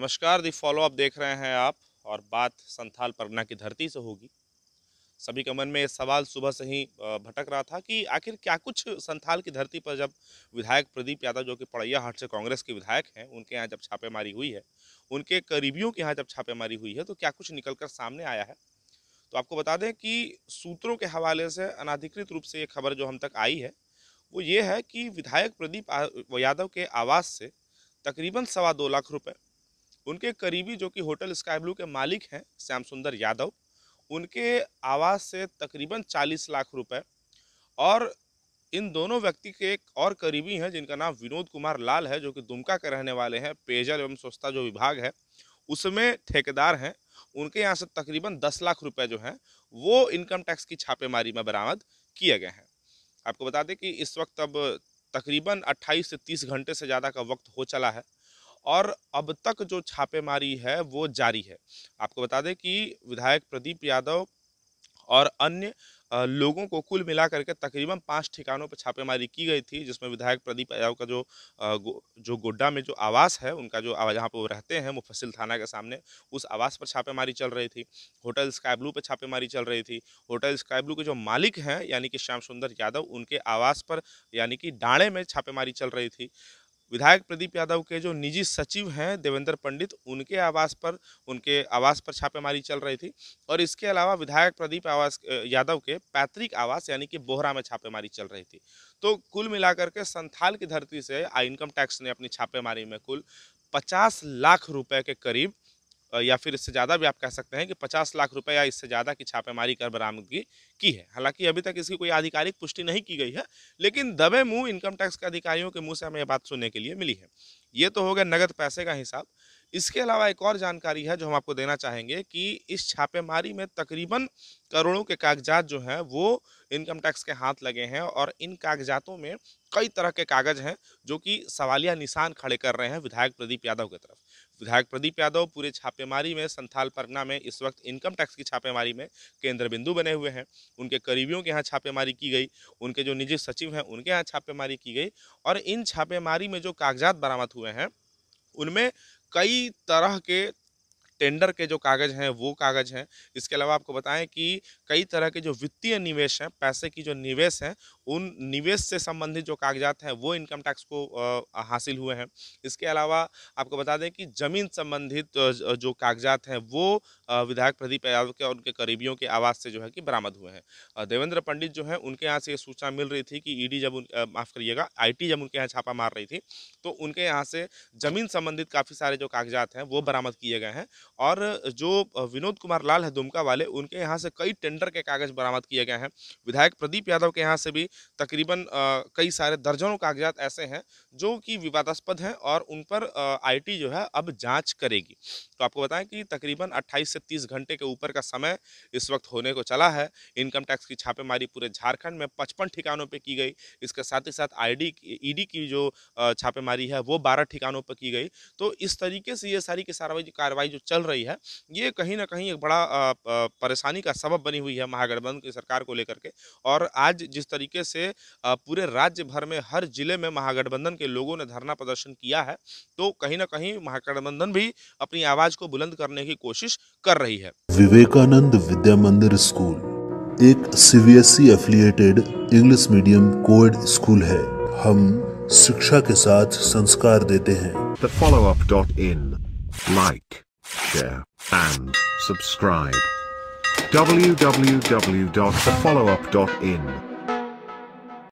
नमस्कार दी follow up देख रहे हैं आप और बात संथाल परगना की धरती से होगी सभी के मन में ये सवाल सुबह से ही भटक रहा था कि आखिर क्या कुछ संथाल की धरती पर जब विधायक प्रदीप यादव जो कि पड़ैया हाट से कांग्रेस के विधायक हैं उनके यहाँ जब छापेमारी हुई है उनके करीबियों के यहाँ जब छापेमारी हुई है तो क्या कुछ निकल कर सामने आया है तो आपको बता दें कि सूत्रों के हवाले से अनाधिकृत रूप से ये खबर जो हम तक आई है वो ये है कि विधायक प्रदीप यादव के आवास से तकरीबन सवा दो लाख रुपये उनके करीबी जो कि होटल स्काई ब्लू के मालिक हैं श्याम सुंदर यादव उनके आवास से तकरीबन चालीस लाख रुपए और इन दोनों व्यक्ति के एक और करीबी हैं जिनका नाम विनोद कुमार लाल है जो कि दुमका के रहने वाले हैं पेयजल एवं स्वच्छता जो विभाग है उसमें ठेकेदार हैं उनके यहाँ से तकरीबन दस लाख रुपए जो हैं वो इनकम टैक्स की छापेमारी में बरामद किए गए हैं आपको बता दें कि इस वक्त अब तकरीबन 28 से 30 घंटे से ज़्यादा का वक्त हो चला है और अब तक जो छापेमारी है वो जारी है आपको बता दें कि विधायक प्रदीप यादव और अन्य लोगों को कुल मिलाकर के तकरीबन पाँच ठिकानों पर छापेमारी की गई थी जिसमें विधायक प्रदीप यादव का जो जो गोड्डा में जो आवास है उनका जो आवाज जहाँ पर वो रहते हैं मुफसिल थाना के सामने उस आवास पर छापेमारी चल रही थी होटल स्काई ब्लू पर छापेमारी चल रही थी होटल स्काई ब्लू के जो मालिक हैं यानी कि श्याम सुंदर यादव उनके आवास पर यानी कि डाणे में छापेमारी चल रही थी विधायक प्रदीप यादव के जो निजी सचिव हैं देवेंद्र पंडित उनके आवास पर उनके आवास पर छापेमारी चल रही थी और इसके अलावा विधायक प्रदीप आवास यादव के पैतृक आवास यानी कि बोहरा में छापेमारी चल रही थी तो कुल मिलाकर के संथाल की धरती से इनकम टैक्स ने अपनी छापेमारी में कुल पचास लाख रुपए के करीब या फिर इससे ज़्यादा भी आप कह सकते हैं कि पचास लाख रुपए या इससे ज़्यादा की छापेमारी कर बरामदगी की है हालांकि अभी तक इसकी कोई आधिकारिक पुष्टि नहीं की गई है लेकिन दबे मुंह इनकम टैक्स के अधिकारियों के मुंह से हमें यह बात सुनने के लिए मिली है ये तो हो गया नगद पैसे का हिसाब इसके अलावा एक और जानकारी है जो हम आपको देना चाहेंगे कि इस छापेमारी में तकरीबन करोड़ों के कागजात जो हैं वो इनकम टैक्स के हाथ लगे हैं और इन कागजातों में कई तरह के कागज हैं जो कि सवालिया निशान खड़े कर रहे हैं विधायक प्रदीप यादव की तरफ विधायक प्रदीप यादव पूरे छापेमारी में संथाल परगना में इस वक्त इनकम टैक्स की छापेमारी में केंद्र बिंदु बने हुए हैं उनके करीबियों के यहाँ छापेमारी की गई उनके जो निजी सचिव हैं उनके यहाँ छापेमारी की गई और इन छापेमारी में जो कागजात बरामद हुए हैं उनमें कई तरह के टेंडर के जो कागज़ हैं वो कागज़ हैं इसके अलावा आपको बताएं कि कई तरह के जो वित्तीय निवेश हैं पैसे की जो निवेश हैं उन निवेश से संबंधित जो कागजात हैं वो इनकम टैक्स को आ, हासिल हुए हैं इसके अलावा आपको बता दें कि ज़मीन संबंधित जो कागजात हैं वो विधायक प्रदीप यादव के और उनके करीबियों के आवास से जो है कि बरामद हुए हैं देवेंद्र पंडित जो है उनके यहाँ से ये सूचना मिल रही थी कि ईडी जब उन माफ़ करिएगा आई जब उनके यहाँ छापा मार रही थी तो उनके यहाँ से ज़मीन संबंधित काफ़ी सारे जो कागजात हैं वो बरामद किए गए हैं और जो विनोद कुमार लाल है दुमका वाले उनके यहाँ से कई टेंडर के कागज़ बरामद किए गए हैं विधायक प्रदीप यादव के यहाँ से भी तकरीबन कई सारे दर्जनों कागजात ऐसे हैं जो कि विवादास्पद हैं और उन पर आईटी जो है अब जांच करेगी तो आपको बताएं कि तकरीबन 28 से 30 घंटे के ऊपर का समय इस वक्त होने को चला है इनकम टैक्स की छापेमारी पूरे झारखंड में पचपन ठिकानों पर की गई इसके साथ ही साथ आई ईडी की जो छापेमारी है वो बारह ठिकानों पर की गई तो इस तरीके से ये सारी की सारी कार्रवाई जो चल रही है ये कहीं ना कहीं एक बड़ा परेशानी का सबब बनी हुई है महागठबंधन की सरकार को लेकर के और आज जिस तरीके से पूरे राज्य भर में हर जिले में महागठबंधन के लोगों ने धरना प्रदर्शन किया है तो कहीं ना कहीं महागठबंधन भी अपनी आवाज को बुलंद करने की कोशिश कर रही है विवेकानंद विद्या मंदिर स्कूल एक C affiliated English medium coed school है हम शिक्षा के साथ संस्कार देते हैं the follow up dot in लाइक share, and subscribe. www.thefollowup.in